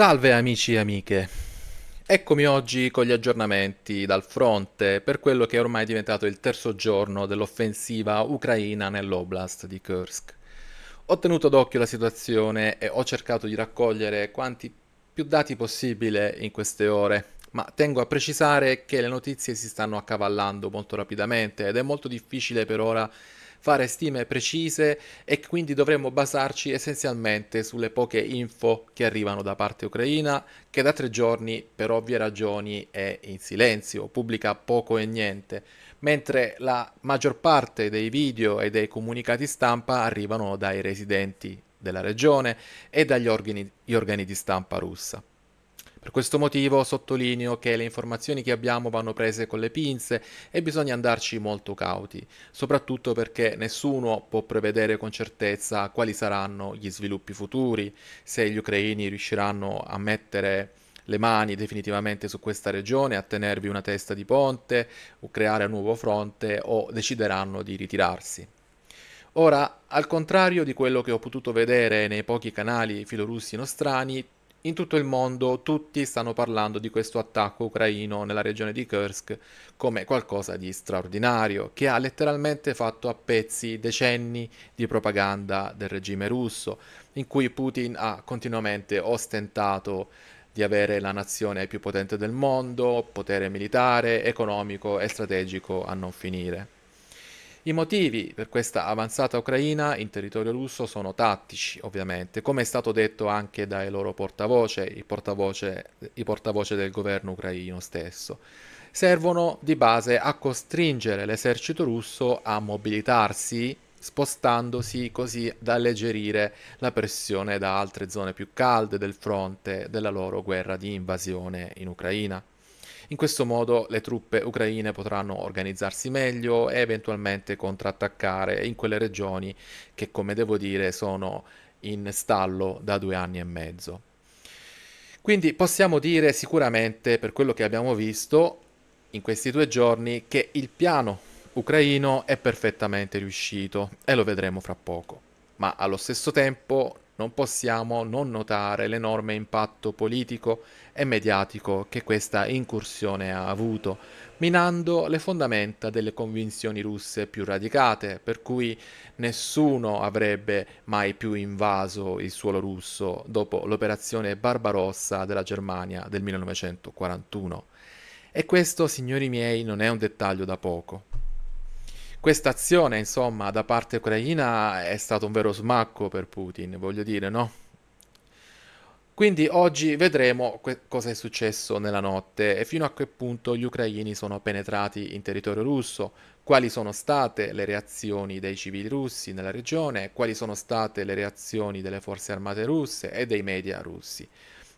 Salve amici e amiche. Eccomi oggi con gli aggiornamenti dal fronte per quello che è ormai diventato il terzo giorno dell'offensiva ucraina nell'oblast di Kursk. Ho tenuto d'occhio la situazione e ho cercato di raccogliere quanti più dati possibile in queste ore, ma tengo a precisare che le notizie si stanno accavallando molto rapidamente ed è molto difficile per ora fare stime precise e quindi dovremmo basarci essenzialmente sulle poche info che arrivano da parte ucraina, che da tre giorni per ovvie ragioni è in silenzio, pubblica poco e niente, mentre la maggior parte dei video e dei comunicati stampa arrivano dai residenti della regione e dagli organi, organi di stampa russa. Per questo motivo sottolineo che le informazioni che abbiamo vanno prese con le pinze e bisogna andarci molto cauti, soprattutto perché nessuno può prevedere con certezza quali saranno gli sviluppi futuri, se gli ucraini riusciranno a mettere le mani definitivamente su questa regione, a tenervi una testa di ponte, o creare un nuovo fronte o decideranno di ritirarsi. Ora, al contrario di quello che ho potuto vedere nei pochi canali filorussi nostrani, in tutto il mondo tutti stanno parlando di questo attacco ucraino nella regione di Kursk come qualcosa di straordinario, che ha letteralmente fatto a pezzi decenni di propaganda del regime russo, in cui Putin ha continuamente ostentato di avere la nazione più potente del mondo, potere militare, economico e strategico a non finire. I motivi per questa avanzata ucraina in territorio russo sono tattici, ovviamente, come è stato detto anche dai loro portavoce, i portavoce, i portavoce del governo ucraino stesso. Servono di base a costringere l'esercito russo a mobilitarsi spostandosi così da alleggerire la pressione da altre zone più calde del fronte della loro guerra di invasione in Ucraina. In questo modo le truppe ucraine potranno organizzarsi meglio e eventualmente contrattaccare in quelle regioni che, come devo dire, sono in stallo da due anni e mezzo. Quindi possiamo dire sicuramente, per quello che abbiamo visto in questi due giorni, che il piano ucraino è perfettamente riuscito e lo vedremo fra poco. Ma allo stesso tempo non possiamo non notare l'enorme impatto politico e mediatico che questa incursione ha avuto, minando le fondamenta delle convinzioni russe più radicate, per cui nessuno avrebbe mai più invaso il suolo russo dopo l'operazione Barbarossa della Germania del 1941. E questo, signori miei, non è un dettaglio da poco questa azione, insomma, da parte ucraina è stato un vero smacco per Putin, voglio dire, no? Quindi oggi vedremo que- cosa è successo nella notte e fino a che punto gli ucraini sono penetrati in territorio russo, quali sono state le reazioni dei civili russi nella regione, quali sono state le reazioni delle forze armate russe e dei media russi.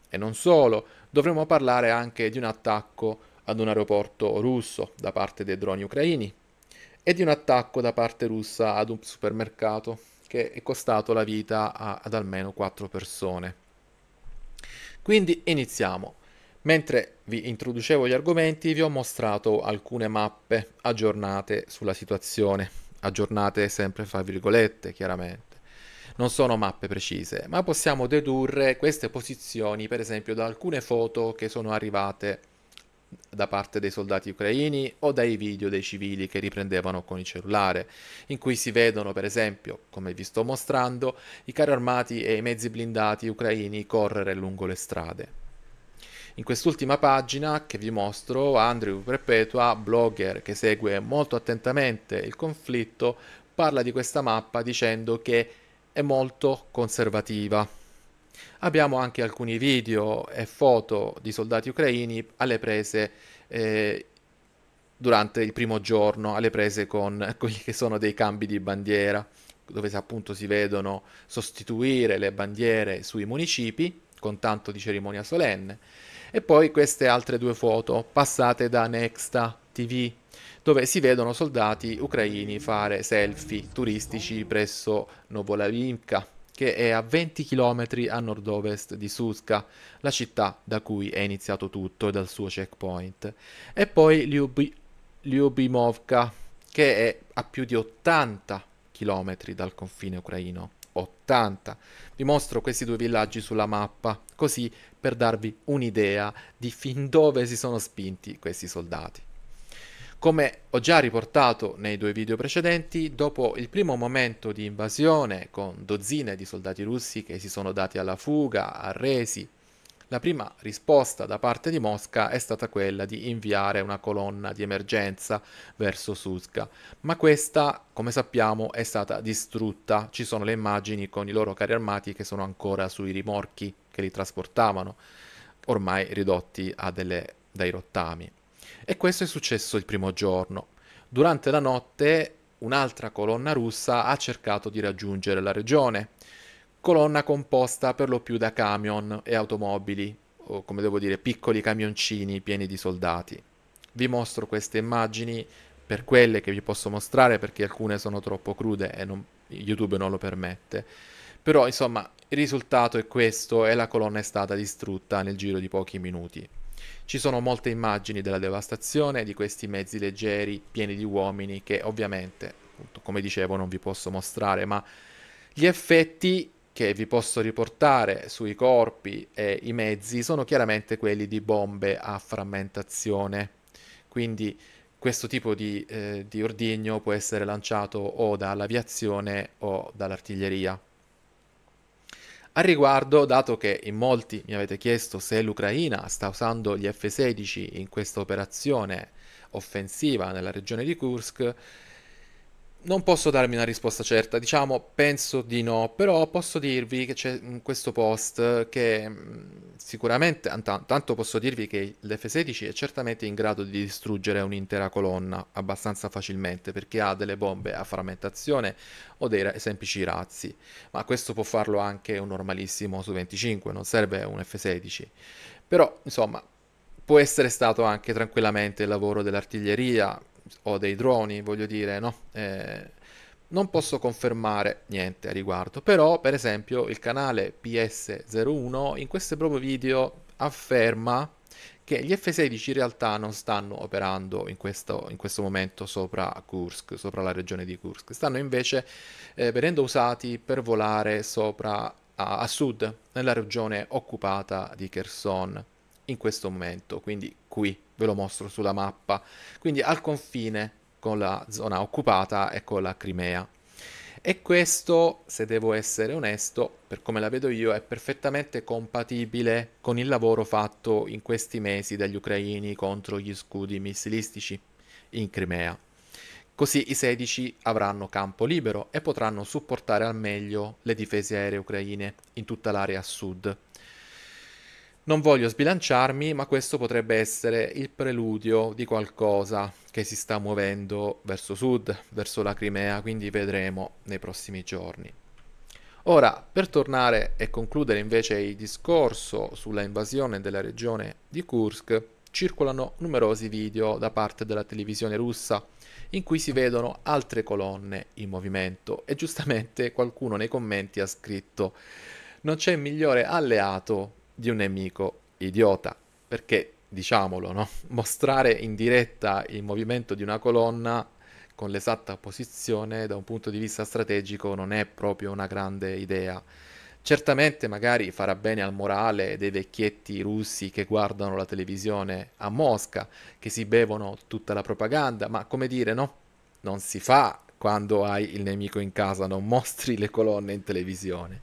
E non solo, dovremo parlare anche di un attacco ad un aeroporto russo da parte dei droni ucraini, e di un attacco da parte russa ad un supermercato che è costato la vita a, ad almeno 4 persone. Quindi iniziamo. Mentre vi introducevo gli argomenti vi ho mostrato alcune mappe aggiornate sulla situazione, aggiornate sempre fra virgolette chiaramente. Non sono mappe precise, ma possiamo dedurre queste posizioni per esempio da alcune foto che sono arrivate da parte dei soldati ucraini o dai video dei civili che riprendevano con il cellulare, in cui si vedono per esempio, come vi sto mostrando, i carri armati e i mezzi blindati ucraini correre lungo le strade. In quest'ultima pagina che vi mostro, Andrew Perpetua, blogger che segue molto attentamente il conflitto, parla di questa mappa dicendo che è molto conservativa Abbiamo anche alcuni video e foto di soldati ucraini alle prese eh, durante il primo giorno, alle prese con quelli che sono dei cambi di bandiera, dove appunto si vedono sostituire le bandiere sui municipi con tanto di cerimonia solenne. E poi queste altre due foto passate da Nexta TV, dove si vedono soldati ucraini fare selfie turistici presso Novolavinka che è a 20 km a nord-ovest di Suska, la città da cui è iniziato tutto e dal suo checkpoint, e poi Lyubi- Lyubimovka, che è a più di 80 km dal confine ucraino. 80. Vi mostro questi due villaggi sulla mappa, così per darvi un'idea di fin dove si sono spinti questi soldati. Come ho già riportato nei due video precedenti, dopo il primo momento di invasione con dozzine di soldati russi che si sono dati alla fuga, arresi, la prima risposta da parte di Mosca è stata quella di inviare una colonna di emergenza verso Suska, ma questa, come sappiamo, è stata distrutta. Ci sono le immagini con i loro carri armati che sono ancora sui rimorchi che li trasportavano, ormai ridotti a delle, dai rottami. E questo è successo il primo giorno. Durante la notte un'altra colonna russa ha cercato di raggiungere la regione, colonna composta per lo più da camion e automobili, o come devo dire piccoli camioncini pieni di soldati. Vi mostro queste immagini per quelle che vi posso mostrare perché alcune sono troppo crude e non, YouTube non lo permette. Però insomma il risultato è questo e la colonna è stata distrutta nel giro di pochi minuti. Ci sono molte immagini della devastazione di questi mezzi leggeri pieni di uomini che ovviamente, appunto, come dicevo, non vi posso mostrare, ma gli effetti che vi posso riportare sui corpi e i mezzi sono chiaramente quelli di bombe a frammentazione. Quindi questo tipo di, eh, di ordigno può essere lanciato o dall'aviazione o dall'artiglieria. Al riguardo, dato che in molti mi avete chiesto se l'Ucraina sta usando gli F-16 in questa operazione offensiva nella regione di Kursk, non posso darmi una risposta certa, diciamo penso di no, però posso dirvi che c'è questo post che sicuramente, tanto posso dirvi che l'F-16 è certamente in grado di distruggere un'intera colonna abbastanza facilmente perché ha delle bombe a frammentazione o dei semplici razzi, ma questo può farlo anche un normalissimo su 25, non serve un F-16. Però insomma può essere stato anche tranquillamente il lavoro dell'artiglieria o dei droni, voglio dire, no? Eh, non posso confermare niente a riguardo, però per esempio il canale PS01 in questo proprio video afferma che gli F-16 in realtà non stanno operando in questo, in questo momento sopra Kursk, sopra la regione di Kursk, stanno invece eh, venendo usati per volare sopra a, a sud, nella regione occupata di Kherson in questo momento, quindi qui ve lo mostro sulla mappa, quindi al confine con la zona occupata e con la Crimea. E questo, se devo essere onesto, per come la vedo io, è perfettamente compatibile con il lavoro fatto in questi mesi dagli ucraini contro gli scudi missilistici in Crimea. Così i 16 avranno campo libero e potranno supportare al meglio le difese aeree ucraine in tutta l'area a sud non voglio sbilanciarmi, ma questo potrebbe essere il preludio di qualcosa che si sta muovendo verso sud, verso la Crimea, quindi vedremo nei prossimi giorni. Ora, per tornare e concludere invece il discorso sulla invasione della regione di Kursk, circolano numerosi video da parte della televisione russa in cui si vedono altre colonne in movimento e giustamente qualcuno nei commenti ha scritto non c'è migliore alleato di un nemico idiota. Perché, diciamolo, no? mostrare in diretta il movimento di una colonna con l'esatta posizione da un punto di vista strategico non è proprio una grande idea. Certamente magari farà bene al morale dei vecchietti russi che guardano la televisione a Mosca, che si bevono tutta la propaganda, ma come dire, no? Non si fa quando hai il nemico in casa, non mostri le colonne in televisione.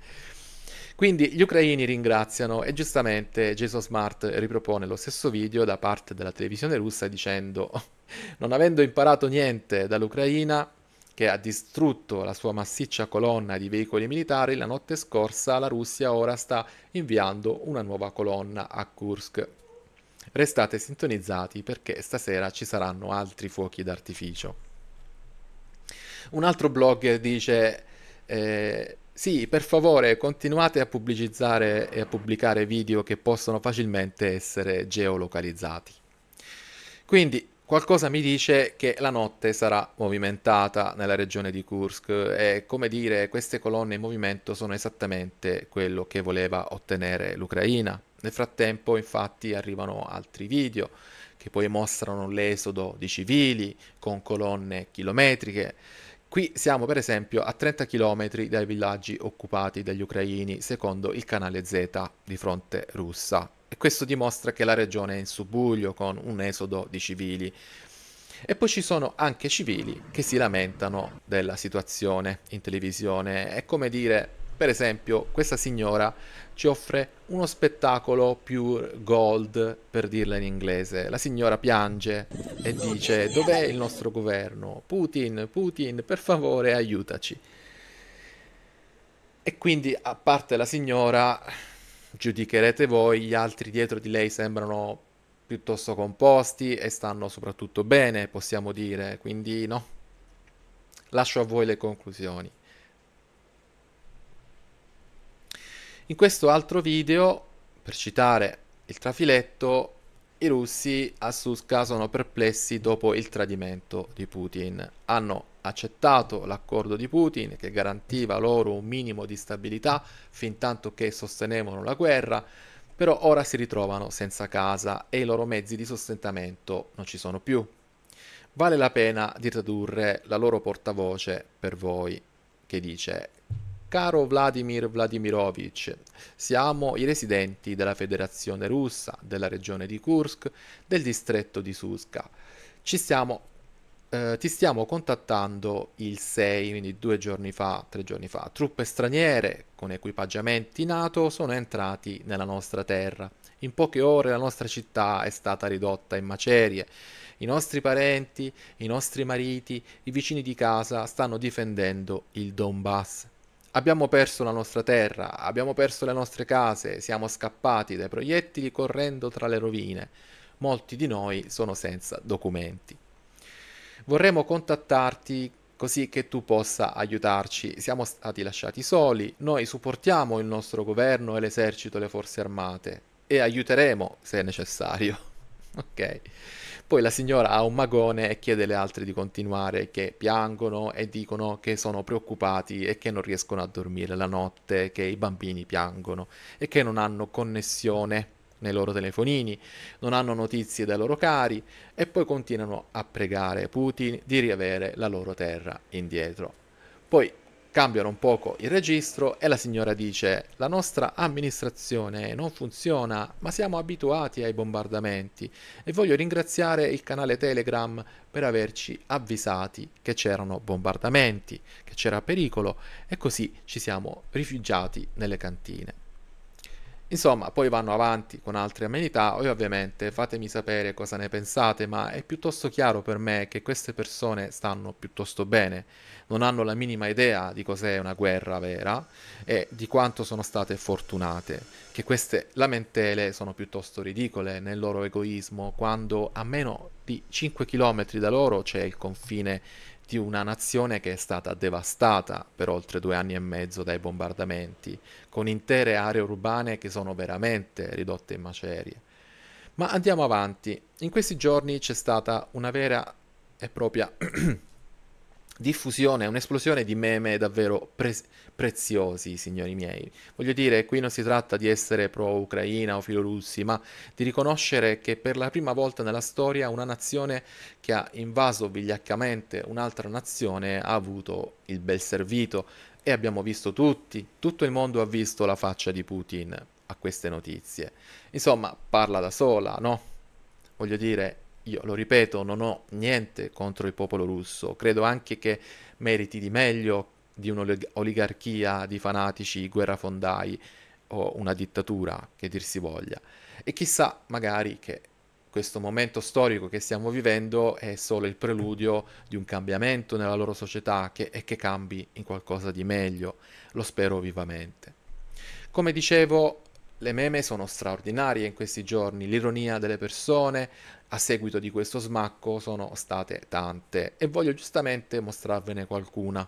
Quindi gli ucraini ringraziano e giustamente Jason Smart ripropone lo stesso video da parte della televisione russa dicendo non avendo imparato niente dall'Ucraina che ha distrutto la sua massiccia colonna di veicoli militari, la notte scorsa la Russia ora sta inviando una nuova colonna a Kursk. Restate sintonizzati perché stasera ci saranno altri fuochi d'artificio. Un altro blogger dice eh, sì, per favore, continuate a pubblicizzare e a pubblicare video che possono facilmente essere geolocalizzati. Quindi qualcosa mi dice che la notte sarà movimentata nella regione di Kursk e come dire, queste colonne in movimento sono esattamente quello che voleva ottenere l'Ucraina. Nel frattempo, infatti, arrivano altri video che poi mostrano l'esodo di civili con colonne chilometriche Qui siamo per esempio a 30 km dai villaggi occupati dagli ucraini secondo il canale Z di fronte russa e questo dimostra che la regione è in subbuglio con un esodo di civili. E poi ci sono anche civili che si lamentano della situazione in televisione. È come dire per esempio, questa signora ci offre uno spettacolo pure gold, per dirla in inglese. La signora piange e dice: Dov'è il nostro governo? Putin, Putin, per favore, aiutaci. E quindi, a parte la signora, giudicherete voi, gli altri dietro di lei sembrano piuttosto composti e stanno soprattutto bene, possiamo dire, quindi no. Lascio a voi le conclusioni. In questo altro video, per citare il trafiletto, i russi a Suska sono perplessi dopo il tradimento di Putin. Hanno accettato l'accordo di Putin che garantiva loro un minimo di stabilità fin tanto che sostenevano la guerra, però ora si ritrovano senza casa e i loro mezzi di sostentamento non ci sono più. Vale la pena di tradurre la loro portavoce per voi, che dice Caro Vladimir Vladimirovich, siamo i residenti della Federazione Russa, della regione di Kursk, del distretto di Suska. Stiamo, eh, ti stiamo contattando il 6, quindi due giorni fa, tre giorni fa. Truppe straniere con equipaggiamenti NATO sono entrati nella nostra terra. In poche ore la nostra città è stata ridotta in macerie. I nostri parenti, i nostri mariti, i vicini di casa stanno difendendo il Donbass Abbiamo perso la nostra terra, abbiamo perso le nostre case, siamo scappati dai proiettili correndo tra le rovine. Molti di noi sono senza documenti. Vorremmo contattarti così che tu possa aiutarci. Siamo stati lasciati soli, noi supportiamo il nostro governo e l'esercito e le forze armate e aiuteremo se necessario. ok. Poi la signora ha un magone e chiede alle altre di continuare, che piangono e dicono che sono preoccupati e che non riescono a dormire la notte, che i bambini piangono e che non hanno connessione nei loro telefonini, non hanno notizie dai loro cari e poi continuano a pregare Putin di riavere la loro terra indietro. Poi cambiano un poco il registro e la signora dice la nostra amministrazione non funziona ma siamo abituati ai bombardamenti e voglio ringraziare il canale Telegram per averci avvisati che c'erano bombardamenti, che c'era pericolo e così ci siamo rifugiati nelle cantine. Insomma, poi vanno avanti con altre amenità e ovviamente fatemi sapere cosa ne pensate, ma è piuttosto chiaro per me che queste persone stanno piuttosto bene, non hanno la minima idea di cos'è una guerra vera e di quanto sono state fortunate, che queste lamentele sono piuttosto ridicole nel loro egoismo, quando a meno di 5 km da loro c'è il confine di una nazione che è stata devastata per oltre due anni e mezzo dai bombardamenti, con intere aree urbane che sono veramente ridotte in macerie. Ma andiamo avanti. In questi giorni c'è stata una vera e propria diffusione, un'esplosione di meme davvero pre- preziosi, signori miei. Voglio dire, qui non si tratta di essere pro-Ucraina o filorussi, ma di riconoscere che per la prima volta nella storia una nazione che ha invaso vigliaccamente un'altra nazione ha avuto il bel servito e abbiamo visto tutti, tutto il mondo ha visto la faccia di Putin a queste notizie. Insomma, parla da sola, no? Voglio dire, io lo ripeto, non ho niente contro il popolo russo, credo anche che meriti di meglio di un'oligarchia di fanatici guerrafondai o una dittatura, che dir si voglia. E chissà magari che questo momento storico che stiamo vivendo è solo il preludio di un cambiamento nella loro società che, e che cambi in qualcosa di meglio. Lo spero vivamente. Come dicevo, le meme sono straordinarie in questi giorni, l'ironia delle persone, a seguito di questo smacco sono state tante e voglio giustamente mostrarvene qualcuna.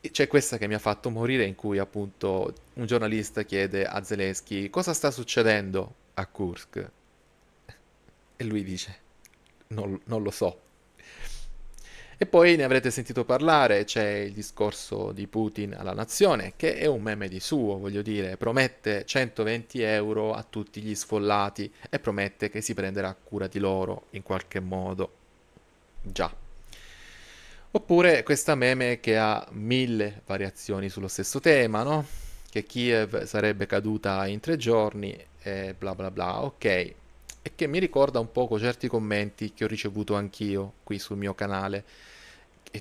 C'è questa che mi ha fatto morire in cui appunto un giornalista chiede a Zelensky cosa sta succedendo a Kursk e lui dice non, non lo so. E poi ne avrete sentito parlare, c'è il discorso di Putin alla nazione, che è un meme di suo, voglio dire, promette 120 euro a tutti gli sfollati e promette che si prenderà cura di loro in qualche modo. Già. Oppure questa meme che ha mille variazioni sullo stesso tema, no? Che Kiev sarebbe caduta in tre giorni e bla bla bla, ok, e che mi ricorda un poco certi commenti che ho ricevuto anch'io qui sul mio canale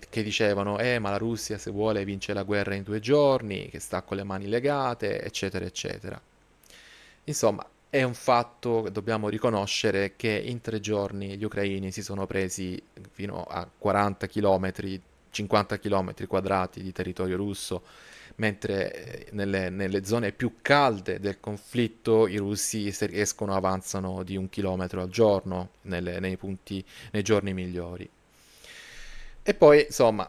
che dicevano eh ma la Russia se vuole vince la guerra in due giorni, che sta con le mani legate, eccetera eccetera. Insomma, è un fatto che dobbiamo riconoscere che in tre giorni gli ucraini si sono presi fino a 40 km, 50 km quadrati di territorio russo mentre eh, nelle, nelle, zone più calde del conflitto i russi se riescono avanzano di un chilometro al giorno nelle, nei, punti, nei giorni migliori. E poi, insomma,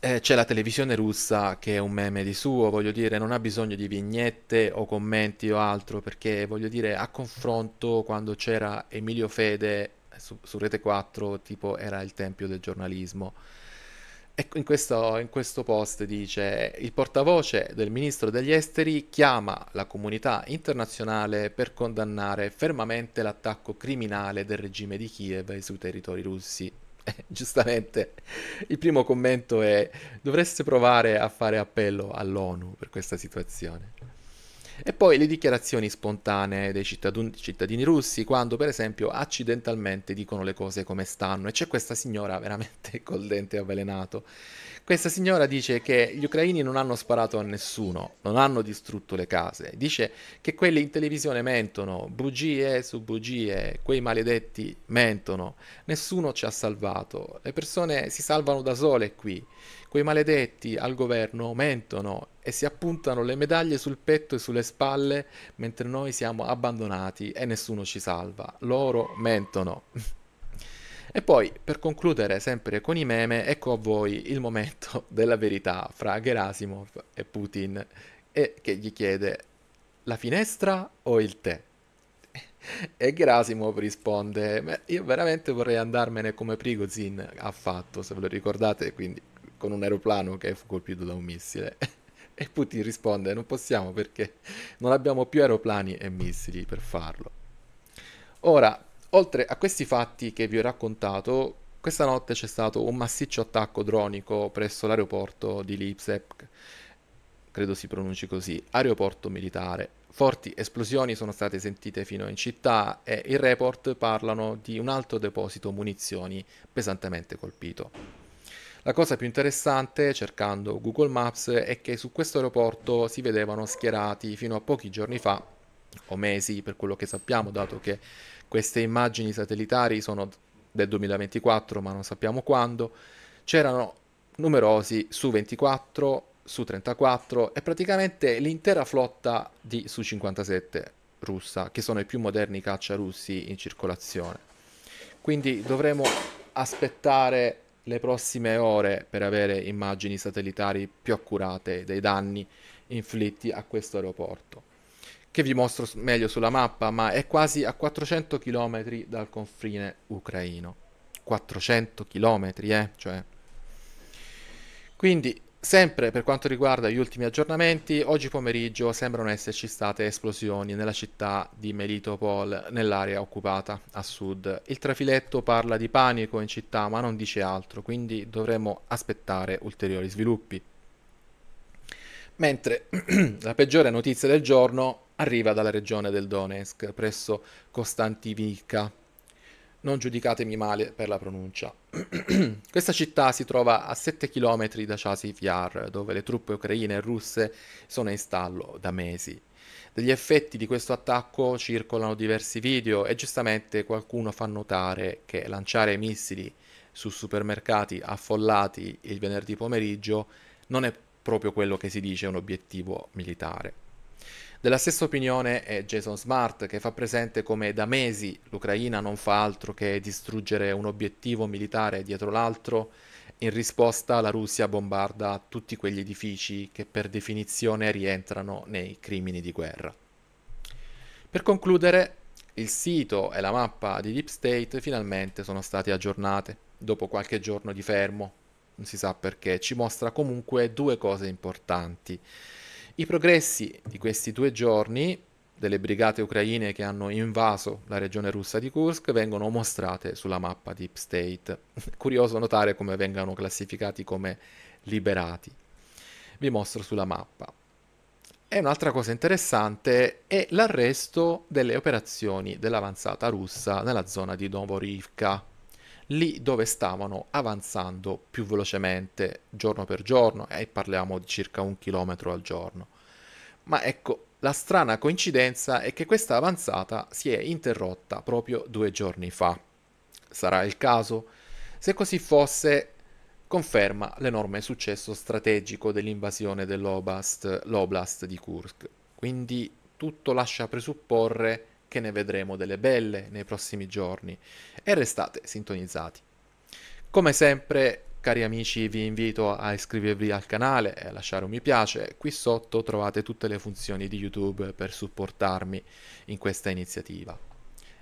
eh, c'è la televisione russa che è un meme di suo, voglio dire, non ha bisogno di vignette o commenti o altro, perché voglio dire, a confronto quando c'era Emilio Fede su, su Rete 4, tipo era il tempio del giornalismo. Ecco, in questo, in questo post dice il portavoce del ministro degli esteri chiama la comunità internazionale per condannare fermamente l'attacco criminale del regime di Kiev sui territori russi. Eh, giustamente, il primo commento è dovreste provare a fare appello all'ONU per questa situazione. E poi le dichiarazioni spontanee dei cittadini, cittadini russi quando per esempio accidentalmente dicono le cose come stanno e c'è questa signora veramente col dente avvelenato. Questa signora dice che gli ucraini non hanno sparato a nessuno, non hanno distrutto le case, dice che quelli in televisione mentono, bugie su bugie, quei maledetti mentono, nessuno ci ha salvato, le persone si salvano da sole qui, quei maledetti al governo mentono, e si appuntano le medaglie sul petto e sulle spalle mentre noi siamo abbandonati e nessuno ci salva. Loro mentono. e poi, per concludere sempre con i meme, ecco a voi il momento della verità fra Gerasimov e Putin e che gli chiede la finestra o il tè? E Gerasimov risponde, io veramente vorrei andarmene come Prigozin ha fatto, se ve lo ricordate, quindi con un aeroplano che fu colpito da un missile. E Putin risponde non possiamo perché non abbiamo più aeroplani e missili per farlo. Ora, oltre a questi fatti che vi ho raccontato, questa notte c'è stato un massiccio attacco dronico presso l'aeroporto di Lipsek, credo si pronunci così, aeroporto militare. Forti esplosioni sono state sentite fino in città e i report parlano di un alto deposito munizioni pesantemente colpito. La cosa più interessante, cercando Google Maps, è che su questo aeroporto si vedevano schierati fino a pochi giorni fa, o mesi per quello che sappiamo, dato che queste immagini satellitari sono del 2024, ma non sappiamo quando, c'erano numerosi su 24, su 34 e praticamente l'intera flotta di Su 57 russa, che sono i più moderni caccia russi in circolazione. Quindi dovremo aspettare le prossime ore per avere immagini satellitari più accurate dei danni inflitti a questo aeroporto che vi mostro meglio sulla mappa, ma è quasi a 400 km dal confine ucraino. 400 km, eh, cioè. Quindi Sempre per quanto riguarda gli ultimi aggiornamenti, oggi pomeriggio sembrano esserci state esplosioni nella città di Melitopol, nell'area occupata a sud. Il trafiletto parla di panico in città ma non dice altro, quindi dovremo aspettare ulteriori sviluppi. Mentre la peggiore notizia del giorno arriva dalla regione del Donetsk, presso Costantivivka, non giudicatemi male per la pronuncia. Questa città si trova a 7 km da Chasi Fiar, dove le truppe ucraine e russe sono in stallo da mesi. Degli effetti di questo attacco circolano diversi video e giustamente qualcuno fa notare che lanciare missili su supermercati affollati il venerdì pomeriggio non è proprio quello che si dice un obiettivo militare. Della stessa opinione è Jason Smart che fa presente come da mesi l'Ucraina non fa altro che distruggere un obiettivo militare dietro l'altro in risposta la Russia bombarda tutti quegli edifici che per definizione rientrano nei crimini di guerra. Per concludere, il sito e la mappa di Deep State finalmente sono state aggiornate dopo qualche giorno di fermo, non si sa perché, ci mostra comunque due cose importanti. I progressi di questi due giorni delle brigate ucraine che hanno invaso la regione russa di Kursk vengono mostrate sulla mappa Deep State. Curioso notare come vengano classificati come liberati. Vi mostro sulla mappa. E un'altra cosa interessante è l'arresto delle operazioni dell'avanzata russa nella zona di Novorivka, lì dove stavano avanzando più velocemente giorno per giorno e parliamo di circa un chilometro al giorno. Ma ecco, la strana coincidenza è che questa avanzata si è interrotta proprio due giorni fa. Sarà il caso? Se così fosse, conferma l'enorme successo strategico dell'invasione dell'Oblast di Kursk. Quindi tutto lascia presupporre che ne vedremo delle belle nei prossimi giorni e restate sintonizzati. Come sempre, cari amici, vi invito a iscrivervi al canale e a lasciare un mi piace. Qui sotto trovate tutte le funzioni di YouTube per supportarmi in questa iniziativa.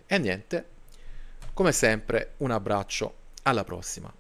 E niente, come sempre, un abbraccio, alla prossima.